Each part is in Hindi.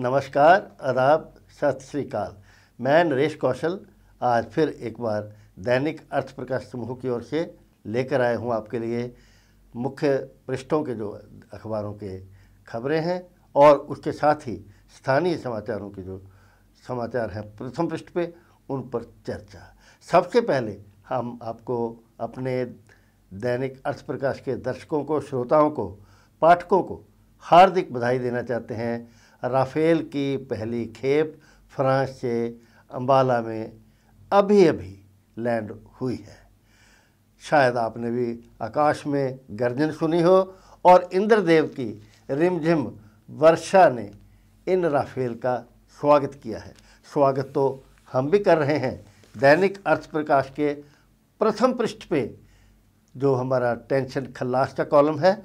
नमस्कार आदाब सत श्रीकाल मैं नरेश कौशल आज फिर एक बार दैनिक अर्थ प्रकाश समूह की ओर से लेकर आया हूँ आपके लिए मुख्य पृष्ठों के जो अखबारों के खबरें हैं और उसके साथ ही स्थानीय समाचारों के जो समाचार हैं प्रथम पृष्ठ पे उन पर चर्चा सबसे पहले हम आपको अपने दैनिक अर्थ प्रकाश के दर्शकों को श्रोताओं को पाठकों को हार्दिक बधाई देना चाहते हैं राफेल की पहली खेप फ्रांस से अंबाला में अभी अभी लैंड हुई है शायद आपने भी आकाश में गर्जन सुनी हो और इंद्रदेव की रिमझिम वर्षा ने इन राफेल का स्वागत किया है स्वागत तो हम भी कर रहे हैं दैनिक अर्थ प्रकाश के प्रथम पृष्ठ पे जो हमारा टेंशन खल्लास का कॉलम है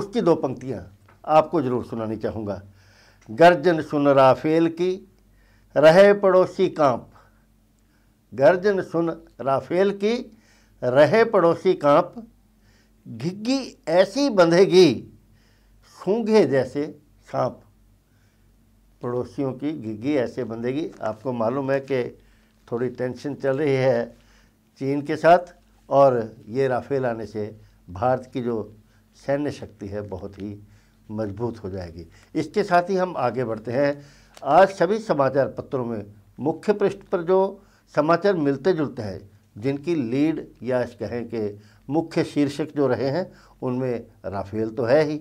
उसकी दो पंक्तियाँ आपको ज़रूर सुनानी चाहूँगा गर्जन सुन राफेल की रहे पड़ोसी कांप गर्जन सुन राफेल की रहे पड़ोसी कांप घिग्गी ऐसी बंधेगी सूंघे जैसे सांप पड़ोसियों की घिग्गी ऐसे बंधेगी आपको मालूम है कि थोड़ी टेंशन चल रही है चीन के साथ और ये राफेल आने से भारत की जो सैन्य शक्ति है बहुत ही मजबूत हो जाएगी इसके साथ ही हम आगे बढ़ते हैं आज सभी समाचार पत्रों में मुख्य पृष्ठ पर जो समाचार मिलते जुलते हैं जिनकी लीड या इस कहें कि मुख्य शीर्षक जो रहे हैं उनमें राफेल तो है ही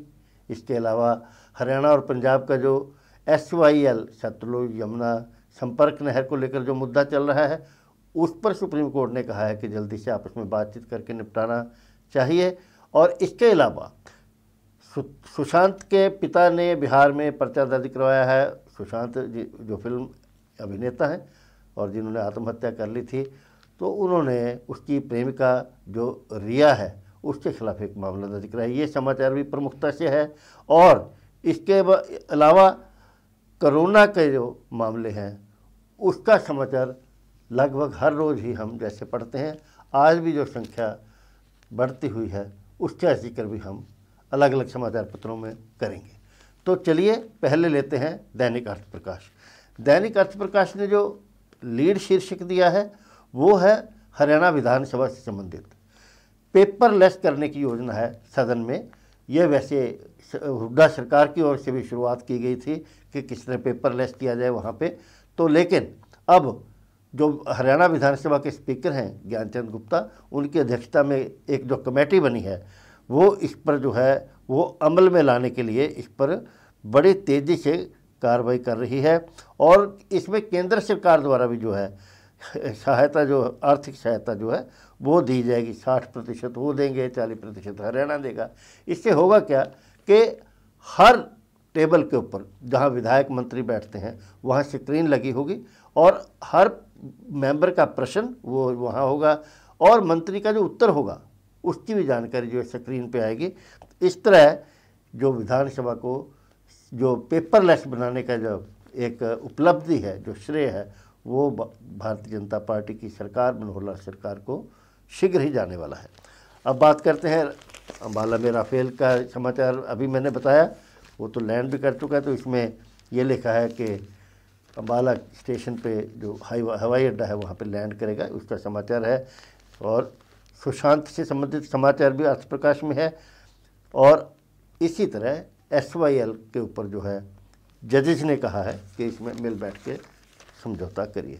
इसके अलावा हरियाणा और पंजाब का जो S Y L Sutlej Yamuna संपर्क नहर को लेकर जो मुद्दा चल रहा है उस पर सुप्रीम कोर्ट ने कहा है कि जल्दी से आपस में बातचीत करके निपटाना चाहिए और इसके अलावा सुशांत के पिता ने बिहार में पर्चा दर्ज करवाया है सुशांत जी जो फिल्म अभिनेता हैं और जिन्होंने आत्महत्या कर ली थी तो उन्होंने उसकी प्रेमिका जो रिया है उसके खिलाफ एक मामला दर्ज कराया ये समाचार भी प्रमुखता से है और इसके अलावा कोरोना के जो मामले हैं उसका समाचार लगभग हर रोज़ ही हम जैसे पढ़ते हैं आज भी जो संख्या बढ़ती हुई है उसका जिक्र भी हम अलग अलग समाचार पत्रों में करेंगे तो चलिए पहले लेते हैं दैनिक अर्थ प्रकाश दैनिक अर्थ प्रकाश ने जो लीड शीर्षक दिया है वो है हरियाणा विधानसभा से संबंधित पेपर लेस करने की योजना है सदन में यह वैसे हुड्डा सरकार की ओर से भी शुरुआत की गई थी कि तरह पेपर लेस किया जाए वहाँ पे तो लेकिन अब जो हरियाणा विधानसभा के स्पीकर हैं ज्ञानचंद गुप्ता उनकी अध्यक्षता में एक जो कमेटी बनी है वो इस पर जो है वो अमल में लाने के लिए इस पर बड़ी तेज़ी से कार्रवाई कर रही है और इसमें केंद्र सरकार द्वारा भी जो है सहायता जो आर्थिक सहायता जो है वो दी जाएगी साठ प्रतिशत वो देंगे चालीस प्रतिशत हरियाणा देगा इससे होगा क्या कि हर टेबल के ऊपर जहाँ विधायक मंत्री बैठते हैं वहाँ स्क्रीन लगी होगी और हर मेंबर का प्रश्न वो वहाँ होगा और मंत्री का जो उत्तर होगा उसकी भी जानकारी जो है स्क्रीन पे आएगी इस तरह जो विधानसभा को जो पेपरलेस बनाने का जो एक उपलब्धि है जो श्रेय है वो भारतीय जनता पार्टी की सरकार मनोहर लाल सरकार को शीघ्र ही जाने वाला है अब बात करते हैं अम्बाला में राफेल का समाचार अभी मैंने बताया वो तो लैंड भी कर चुका है तो इसमें ये लिखा है कि अम्बाला स्टेशन पे जो हवाई अड्डा है वहाँ पे लैंड करेगा उसका समाचार है और सुशांत से संबंधित समाचार भी आज प्रकाश में है और इसी तरह एस वाई एल के ऊपर जो है जजेज ने कहा है कि इसमें मिल बैठ के समझौता करिए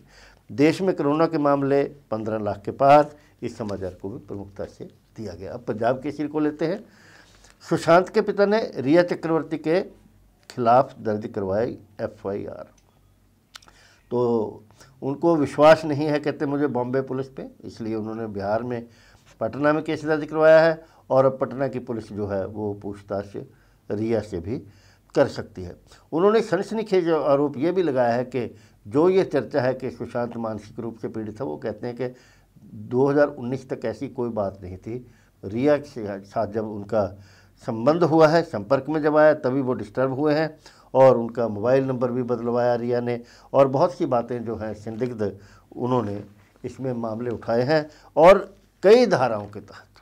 देश में कोरोना के मामले पंद्रह लाख के पार इस समाचार को भी प्रमुखता से दिया गया अब पंजाब केसरी को लेते हैं सुशांत के पिता ने रिया चक्रवर्ती के खिलाफ दर्ज करवाई एफआईआर तो उनको विश्वास नहीं है कहते मुझे बॉम्बे पुलिस पे इसलिए उन्होंने बिहार में पटना में केस दर्ज करवाया है और अब पटना की पुलिस जो है वो पूछताछ रिया से भी कर सकती है उन्होंने सनसनीखेज आरोप ये भी लगाया है कि जो ये चर्चा है कि सुशांत मानसिक रूप से पीड़ित है वो कहते हैं कि 2019 तक ऐसी कोई बात नहीं थी रिया के साथ जब उनका संबंध हुआ है संपर्क में जब आया तभी वो डिस्टर्ब हुए हैं और उनका मोबाइल नंबर भी बदलवाया रिया ने और बहुत सी बातें जो हैं संदिग्ध उन्होंने इसमें मामले उठाए हैं और कई धाराओं के तहत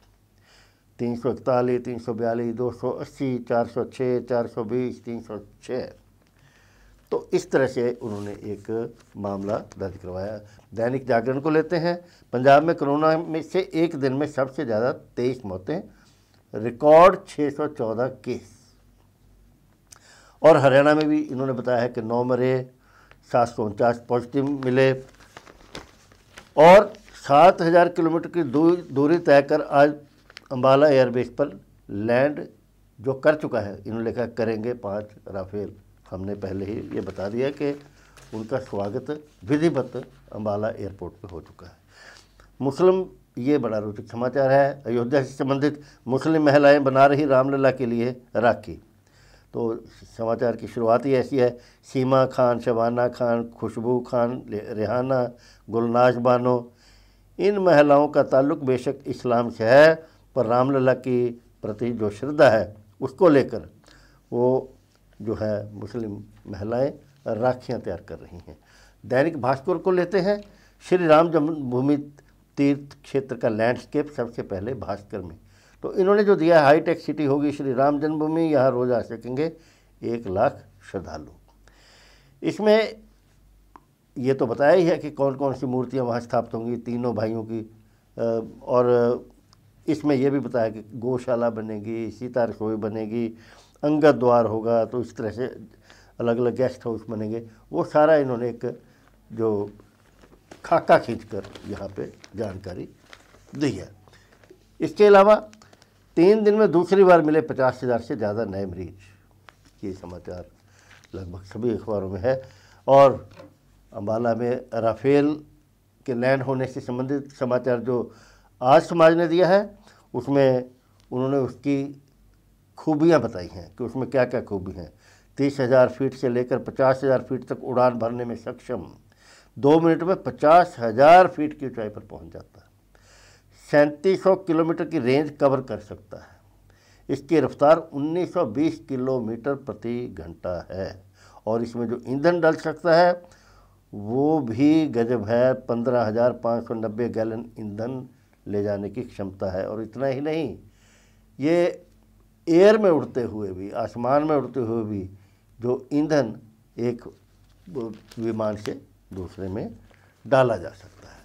तीन सौ इकतालीस तीन सौ बयालीस दो सौ अस्सी चार सौ छः चार सौ बीस तीन सौ छः तो इस तरह से उन्होंने एक मामला दर्ज करवाया दैनिक जागरण को लेते हैं पंजाब में कोरोना में से एक दिन में सबसे ज़्यादा तेईस मौतें रिकॉर्ड छः सौ चौदह केस और हरियाणा में भी इन्होंने बताया है कि नौ मरे सात सौ उनचास पॉजिटिव मिले और सात हज़ार किलोमीटर की दूरी तय कर आज अम्बाला एयरबेस पर लैंड जो कर चुका है इन्होंने लिखा करेंगे पाँच राफेल हमने पहले ही ये बता दिया कि उनका स्वागत विधिवत अम्बाला एयरपोर्ट पर हो चुका है मुस्लिम ये बड़ा रोचक समाचार है अयोध्या से संबंधित मुस्लिम महिलाएं बना रही रामलला के लिए राखी तो समाचार की शुरुआत ही ऐसी है सीमा खान शबाना खान खुशबू खान रेहाना गुलनाज बानो इन महिलाओं का ताल्लुक बेशक इस्लाम से है पर रामलला के प्रति जो श्रद्धा है उसको लेकर वो जो है मुस्लिम महिलाएं राखियां तैयार कर रही हैं दैनिक भास्कर को लेते हैं श्री राम जन्मभूमि तीर्थ क्षेत्र का लैंडस्केप सबसे पहले भास्कर में तो इन्होंने जो दिया हाईटेक सिटी होगी श्री राम जन्मभूमि यहाँ रोज़ आ सकेंगे एक लाख श्रद्धालु इसमें ये तो बताया ही है कि कौन कौन सी मूर्तियाँ वहाँ स्थापित होंगी तीनों भाइयों की और इसमें यह भी बताया कि गौशाला बनेगी सीता रसोई बनेगी अंगद द्वार होगा तो इस तरह से अलग अलग गेस्ट हाउस बनेंगे वो सारा इन्होंने एक जो खाका खींच कर यहाँ पर जानकारी दी है इसके अलावा तीन दिन में दूसरी बार मिले पचास हज़ार से ज़्यादा नए मरीज ये समाचार लगभग सभी अखबारों में है और अम्बाला में राफेल के लैंड होने से संबंधित समाचार जो आज समाज ने दिया है उसमें उन्होंने उसकी खूबियाँ बताई हैं कि उसमें क्या क्या खूबी हैं तीस हज़ार फीट से लेकर पचास हज़ार फीट तक उड़ान भरने में सक्षम दो मिनट में पचास हज़ार फीट की ऊंचाई पर पहुंच जाता है सैंतीस सौ किलोमीटर की रेंज कवर कर सकता है इसकी रफ्तार 1920 किलोमीटर प्रति घंटा है और इसमें जो ईंधन डल सकता है वो भी गजब है पंद्रह हज़ार पाँच सौ नब्बे गैलन ईंधन ले जाने की क्षमता है और इतना ही नहीं ये एयर में उड़ते हुए भी आसमान में उड़ते हुए भी जो ईंधन एक विमान से दूसरे में डाला जा सकता है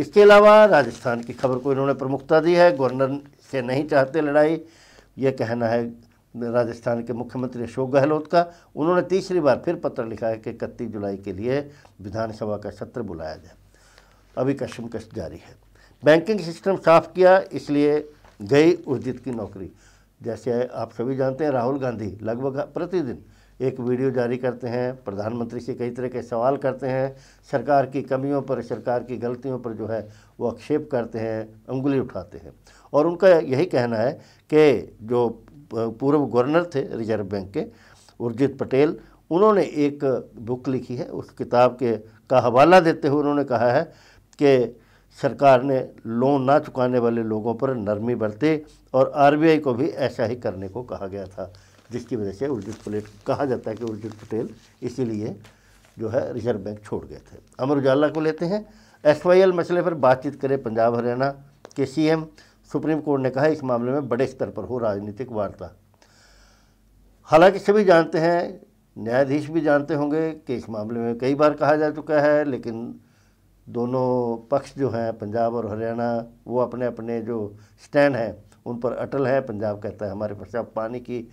इसके अलावा राजस्थान की खबर को इन्होंने प्रमुखता दी है गवर्नर से नहीं चाहते लड़ाई ये कहना है राजस्थान के मुख्यमंत्री अशोक गहलोत का उन्होंने तीसरी बार फिर पत्र लिखा है कि इकतीस जुलाई के लिए विधानसभा का सत्र बुलाया जाए अभी कश जारी है बैंकिंग सिस्टम साफ किया इसलिए गई उर्जित की नौकरी जैसे आप सभी जानते हैं राहुल गांधी लगभग प्रतिदिन एक वीडियो जारी करते हैं प्रधानमंत्री से कई तरह के सवाल करते हैं सरकार की कमियों पर सरकार की गलतियों पर जो है वो आक्षेप करते हैं उंगली उठाते हैं और उनका यही कहना है कि जो पूर्व गवर्नर थे रिजर्व बैंक के उर्जित पटेल उन्होंने एक बुक लिखी है उस किताब के का हवाला देते हुए उन्होंने कहा है कि सरकार ने लोन ना चुकाने वाले लोगों पर नरमी बरते और आरबीआई को भी ऐसा ही करने को कहा गया था जिसकी वजह से उर्जित पटेल कहा जाता है कि उर्जित पटेल इसीलिए जो है रिजर्व बैंक छोड़ गए थे अमर उजाला को लेते हैं एस मसले पर बातचीत करें पंजाब हरियाणा के सी सुप्रीम कोर्ट ने कहा इस मामले में बड़े स्तर पर हो राजनीतिक वार्ता हालांकि सभी जानते हैं न्यायाधीश भी जानते होंगे कि इस मामले में कई बार कहा जा चुका है लेकिन दोनों पक्ष जो हैं पंजाब और हरियाणा वो अपने अपने जो स्टैंड हैं उन पर अटल हैं पंजाब कहता है हमारे पास अब पानी की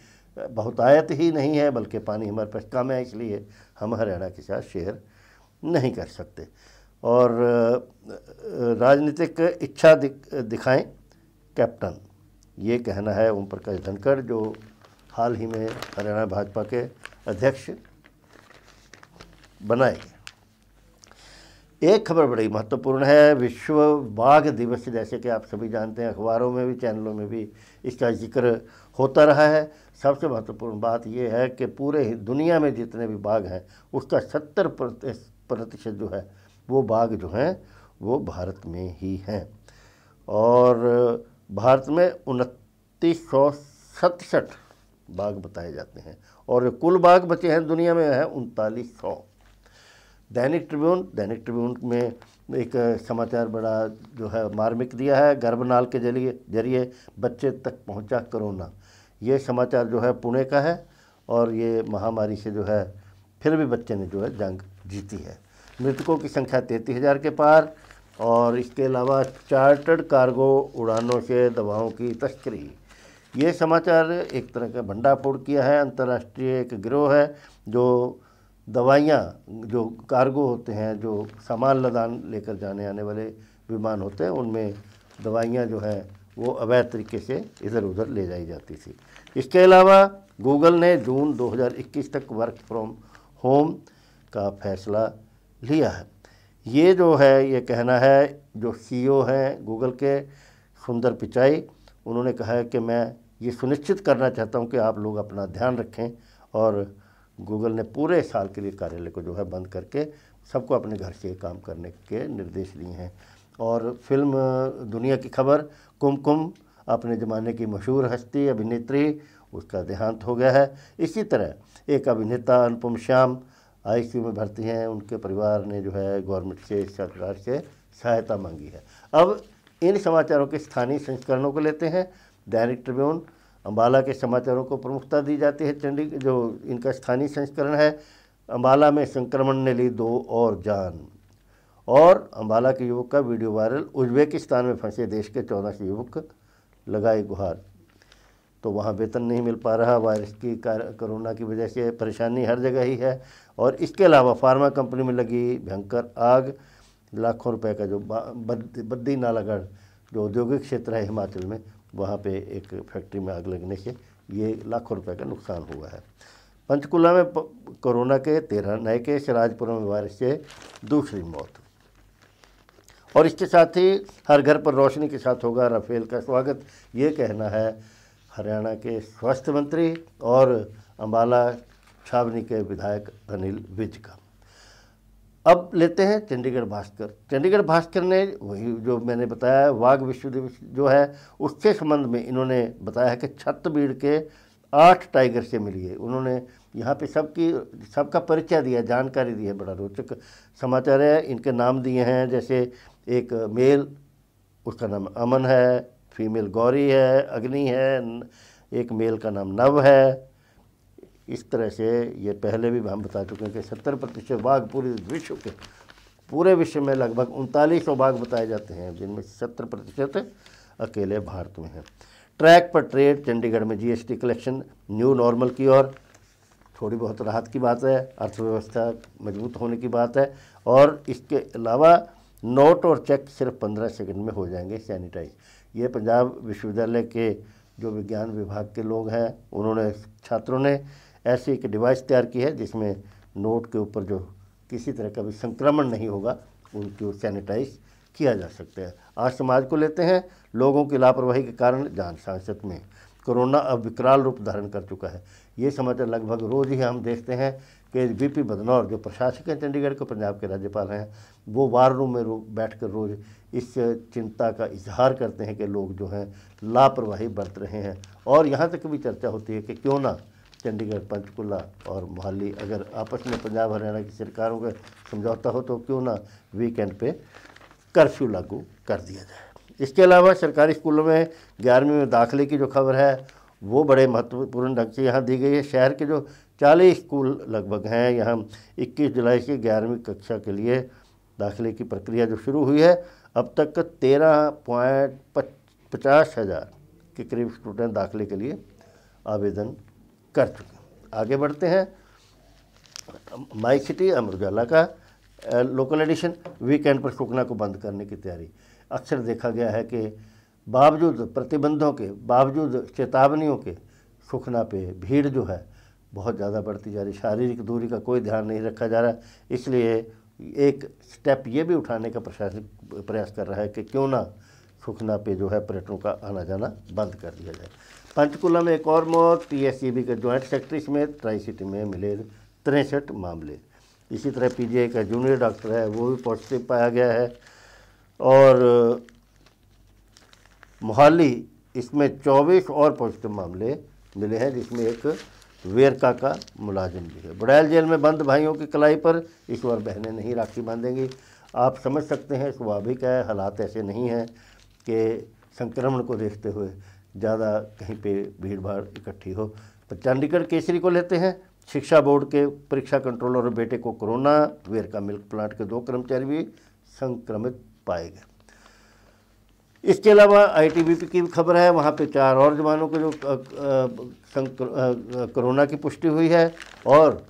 बहुतायत ही नहीं है बल्कि पानी हमारे पास कम है इसलिए हम हरियाणा के साथ शेयर नहीं कर सकते और राजनीतिक इच्छा दिखाएं कैप्टन ये कहना है ओम प्रकाश धनखड़ जो हाल ही में हरियाणा भाजपा के अध्यक्ष बनाए गए एक खबर बड़ी महत्वपूर्ण है विश्व बाघ दिवस जैसे कि आप सभी जानते हैं अखबारों में भी चैनलों में भी इसका जिक्र होता रहा है सबसे महत्वपूर्ण बात यह है कि पूरे दुनिया में जितने भी बाघ हैं उसका सत्तर प्रतिशत जो है वो बाघ जो हैं वो भारत में ही हैं और भारत में उनतीस सौ सतसठ बाघ बताए जाते हैं और कुल बाघ बचे हैं दुनिया में है उनतालीस सौ दैनिक ट्रिब्यून दैनिक ट्रिब्यून में एक समाचार बड़ा जो है मार्मिक दिया है गर्भनाल के जरिए जरिए बच्चे तक पहुंचा कोरोना ये समाचार जो है पुणे का है और ये महामारी से जो है फिर भी बच्चे ने जो है जंग जीती है मृतकों की संख्या तैंतीस हज़ार के पार और इसके अलावा चार्टर्ड कार्गो उड़ानों से दवाओं की तस्करी ये समाचार एक तरह का भंडाफोड़ किया है अंतर्राष्ट्रीय एक गिरोह है जो दवाइयाँ जो कार्गो होते हैं जो सामान लदान लेकर जाने आने वाले विमान होते हैं उनमें दवाइयाँ जो हैं वो अवैध तरीके से इधर उधर ले जाई जाती थी इसके अलावा गूगल ने जून 2021 तक वर्क फ्रॉम होम का फैसला लिया है ये जो है ये कहना है जो सी ओ e हैं गूगल के सुंदर पिचाई उन्होंने कहा है कि मैं ये सुनिश्चित करना चाहता हूँ कि आप लोग अपना ध्यान रखें और गूगल ने पूरे साल के लिए कार्यालय को जो है बंद करके सबको अपने घर से काम करने के निर्देश दिए हैं और फिल्म दुनिया की खबर कुमकुम अपने ज़माने की मशहूर हस्ती अभिनेत्री उसका देहांत हो गया है इसी तरह एक अभिनेता अनुपम श्याम आईसीयू में भर्ती हैं उनके परिवार ने जो है गवर्नमेंट से सरकार से सहायता मांगी है अब इन समाचारों के स्थानीय संस्करणों को लेते हैं दैनिक ट्रिब्यून अम्बाला के समाचारों को प्रमुखता दी जाती है चंडीगढ़ जो इनका स्थानीय संस्करण है अम्बाला में संक्रमण ने ली दो और जान और अम्बाला के युवक का वीडियो वायरल उज्बेकिस्तान में फंसे देश के चौदह युवक लगाए गुहार तो वहाँ वेतन नहीं मिल पा रहा वायरस की कोरोना की वजह से परेशानी हर जगह ही है और इसके अलावा फार्मा कंपनी में लगी भयंकर आग लाखों रुपए का जो बद्दी नालागढ़ जो औद्योगिक क्षेत्र है हिमाचल में वहाँ पे एक फैक्ट्री में आग लगने से ये लाखों रुपए का नुकसान हुआ है पंचकुला में कोरोना के तेरह नए केस राजपुरा में वायरस से दूसरी मौत और इसके साथ ही हर घर पर रोशनी के साथ होगा राफेल का स्वागत ये कहना है हरियाणा के स्वास्थ्य मंत्री और अम्बाला छावनी के विधायक अनिल विज का अब लेते हैं चंडीगढ़ भास्कर चंडीगढ़ भास्कर ने वही जो मैंने बताया वाघ विश्व दिवस जो है उसके संबंध में इन्होंने बताया है कि छतबीड़ के आठ टाइगर से मिलिए उन्होंने यहाँ पे सबकी सबका परिचय दिया जानकारी दी है बड़ा रोचक समाचार है इनके नाम दिए हैं जैसे एक मेल उसका नाम अमन है फीमेल गौरी है अग्नि है एक मेल का नाम नव है इस तरह से ये पहले भी हम बता चुके हैं कि सत्तर प्रतिशत बाघ पूरे विश्व के पूरे विश्व में लगभग उनतालीस सौ बाघ बताए जाते हैं जिनमें सत्तर प्रतिशत अकेले भारत में हैं ट्रैक पर ट्रेड चंडीगढ़ में जीएसटी कलेक्शन न्यू नॉर्मल की ओर थोड़ी बहुत राहत की बात है अर्थव्यवस्था मजबूत होने की बात है और इसके अलावा नोट और चेक सिर्फ पंद्रह सेकंड में हो जाएंगे सैनिटाइज ये पंजाब विश्वविद्यालय के जो विज्ञान विभाग के लोग हैं उन्होंने छात्रों ने ऐसी एक डिवाइस तैयार की है जिसमें नोट के ऊपर जो किसी तरह का भी संक्रमण नहीं होगा उनको सैनिटाइज किया जा सकता है आज समाज को लेते हैं लोगों की लापरवाही के कारण जान सांसद में कोरोना अब विकराल रूप धारण कर चुका है ये समाचार लगभग रोज़ ही हम देखते हैं कि पी बदनौर जो प्रशासक हैं चंडीगढ़ के पंजाब के राज्यपाल हैं वो वार रूम में रो, बैठ कर रोज़ इस चिंता का इजहार करते हैं कि लोग जो हैं लापरवाही बरत रहे हैं और यहाँ तक भी चर्चा होती है कि क्यों ना चंडीगढ़ पंचकुला और मोहाली अगर आपस में पंजाब हरियाणा की सरकारों का समझौता हो तो क्यों ना वीकेंड पे कर्फ्यू लागू कर दिया जाए इसके अलावा सरकारी स्कूलों में ग्यारहवीं में दाखिले की जो खबर है वो बड़े महत्वपूर्ण ढंग से यहाँ दी गई है शहर के जो चालीस स्कूल लगभग हैं यहाँ इक्कीस जुलाई से ग्यारहवीं कक्षा के लिए दाखिले की प्रक्रिया जो शुरू हुई है अब तक तेरह पॉइंट पचास हज़ार के करीब स्टूडेंट दाखिले के लिए आवेदन कर चुके आगे बढ़ते हैं माई सिटी अमर उजाला का लोकल एडिशन वीकेंड पर सूखना को बंद करने की तैयारी अक्सर देखा गया है कि बावजूद प्रतिबंधों के बावजूद चेतावनियों के सूखना पे भीड़ जो है बहुत ज़्यादा बढ़ती जा रही शारीरिक दूरी का कोई ध्यान नहीं रखा जा रहा इसलिए एक स्टेप ये भी उठाने का प्रशासनिक प्रयास कर रहा है कि क्यों ना सुखना पे जो है पर्यटकों का आना जाना बंद कर दिया जाए पंचकुला में एक और मौत पीएससीबी के ज्वाइंट सेक्रेटरी समेत ट्राई सिटी में मिले तिरसठ मामले इसी तरह पीजीआई का जूनियर डॉक्टर है वो भी पॉजिटिव पाया गया है और मोहाली इसमें 24 और पॉजिटिव मामले मिले हैं जिसमें एक वेरका का मुलाजिम भी है बड़ैल जेल में बंद भाइयों की कलाई पर इस बार बहनें नहीं राखी बांधेंगी आप समझ सकते हैं स्वाभाविक है हालात ऐसे नहीं हैं कि संक्रमण को देखते हुए ज़्यादा कहीं पे भीड़ भाड़ इकट्ठी हो तो चंडीगढ़ केसरी को लेते हैं शिक्षा बोर्ड के परीक्षा कंट्रोलर और बेटे को कोरोना वेरका मिल्क प्लांट के दो कर्मचारी भी संक्रमित पाए गए इसके अलावा आईटीबीपी की भी खबर है वहाँ पे चार और जवानों को जो कोरोना की पुष्टि हुई है और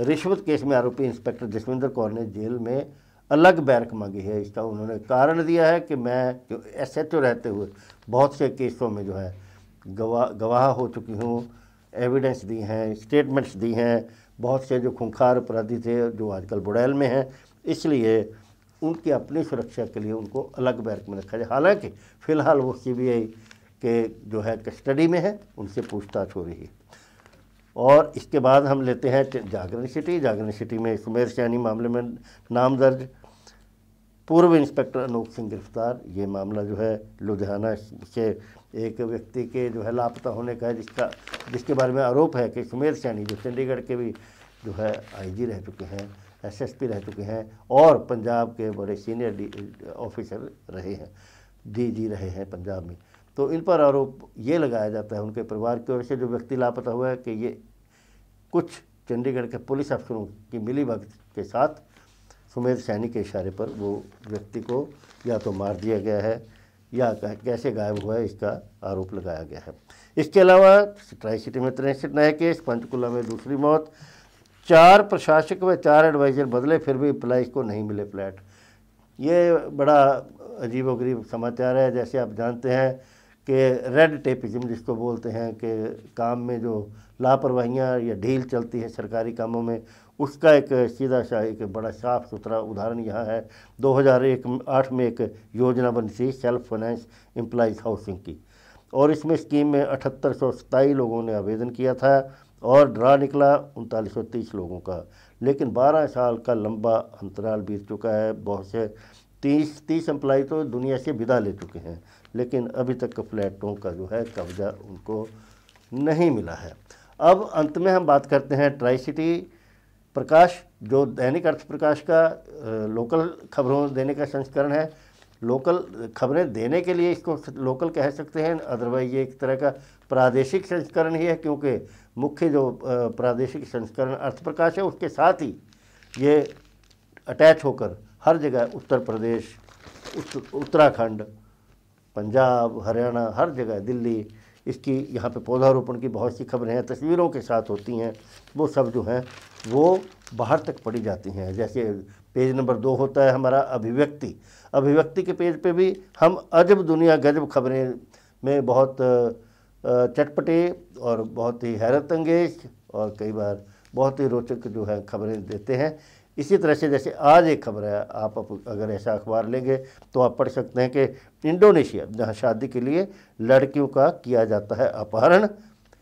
रिश्वत केस में आरोपी इंस्पेक्टर जसविंदर कौर ने जेल में अलग बैरक मांगी है इसका उन्होंने कारण दिया है कि मैं जो एस एच ओ रहते हुए बहुत से केसों में जो है गवा गवाह हो चुकी हूँ एविडेंस दी हैं स्टेटमेंट्स दी हैं बहुत से जो खूंखार अपराधी थे जो आजकल बुड़ैल में हैं इसलिए उनकी अपनी सुरक्षा के लिए उनको अलग बैरक में रखा जाए हालांकि फ़िलहाल वो सी के जो है कस्टडी में है उनसे पूछताछ हो रही है और इसके बाद हम लेते हैं जागरण सिटी जागरण सिटी में सुमेर सैनी मामले में नाम दर्ज पूर्व इंस्पेक्टर अनूप सिंह गिरफ्तार ये मामला जो है लुधियाना से एक व्यक्ति के जो है लापता होने का है जिसका जिसके बारे में आरोप है कि सुमेर सैनी जो चंडीगढ़ के भी जो है आईजी रह चुके हैं एसएसपी रह चुके हैं और पंजाब के बड़े सीनियर ऑफिसर रहे हैं डीजी रहे हैं पंजाब में तो इन पर आरोप ये लगाया जाता है उनके परिवार की ओर से जो व्यक्ति लापता हुआ है कि ये कुछ चंडीगढ़ के पुलिस अफसरों की मिलीभगत के साथ सुमेध सैनी के इशारे पर वो व्यक्ति को या तो मार दिया गया है या कैसे गायब हुआ है इसका आरोप लगाया गया है इसके अलावा ट्राई सिटी में तिरसठ नए केस पंचकुला में दूसरी मौत चार प्रशासक व चार एडवाइज़र बदले फिर भी इम्प्लाइज को नहीं मिले फ्लैट ये बड़ा अजीबोगरीब समाचार है जैसे आप जानते हैं कि रेड टेपिज्म जिसको बोलते हैं कि काम में जो लापरवाहियाँ या ढील चलती है सरकारी कामों में उसका एक सीधा सा एक बड़ा साफ सुथरा उदाहरण यहाँ है 2001 आठ में एक योजना बनी थी सेल्फ फाइनेंस एम्प्लाइज हाउसिंग की और इसमें स्कीम में अठहत्तर सौ लोगों ने आवेदन किया था और ड्रा निकला उनतालीस लोगों का लेकिन 12 साल का लंबा अंतराल बीत चुका है बहुत से तीस तीस एम्प्लॉय तो दुनिया से विदा ले चुके हैं लेकिन अभी तक फ्लैटों का जो है कब्जा उनको नहीं मिला है अब अंत में हम बात करते हैं ट्राई सिटी प्रकाश जो दैनिक अर्थ प्रकाश का लोकल खबरों देने का संस्करण है लोकल खबरें देने के लिए इसको लोकल कह सकते हैं अदरवाइज ये एक तरह का प्रादेशिक संस्करण ही है क्योंकि मुख्य जो प्रादेशिक संस्करण अर्थ प्रकाश है उसके साथ ही ये अटैच होकर हर जगह उत्तर प्रदेश उत्तराखंड पंजाब हरियाणा हर जगह दिल्ली इसकी यहाँ पे पौधारोपण की बहुत सी खबरें हैं तस्वीरों के साथ होती हैं वो सब जो हैं वो बाहर तक पड़ी जाती हैं जैसे पेज नंबर दो होता है हमारा अभिव्यक्ति अभिव्यक्ति के पेज पे भी हम अजब दुनिया गजब खबरें में बहुत चटपटे और बहुत ही हैरत अंगेज और कई बार बहुत ही रोचक जो है खबरें देते हैं इसी तरह से जैसे आज एक खबर है आप अगर ऐसा अखबार लेंगे तो आप पढ़ सकते हैं कि इंडोनेशिया जहाँ शादी के लिए लड़कियों का किया जाता है अपहरण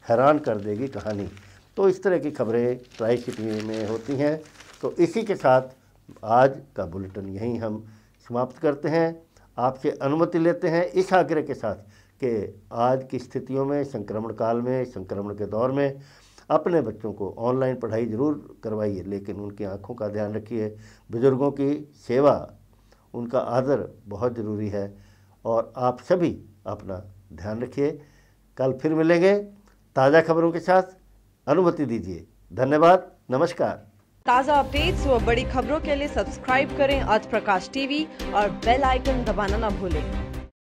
हैरान कर देगी कहानी तो इस तरह की खबरें ट्राई सिटी में होती हैं तो इसी के साथ आज का बुलेटिन यहीं हम समाप्त करते हैं आपसे अनुमति लेते हैं इस आग्रह के साथ कि आज की स्थितियों में संक्रमण काल में संक्रमण के दौर में अपने बच्चों को ऑनलाइन पढ़ाई ज़रूर करवाइए लेकिन उनकी आँखों का ध्यान रखिए बुज़ुर्गों की सेवा उनका आदर बहुत ज़रूरी है और आप सभी अपना ध्यान रखिए कल फिर मिलेंगे ताज़ा खबरों के साथ अनुमति दीजिए धन्यवाद नमस्कार ताज़ा अपडेट्स व बड़ी खबरों के लिए सब्सक्राइब करें आज प्रकाश टीवी और बेल आइकन दबाना ना भूलें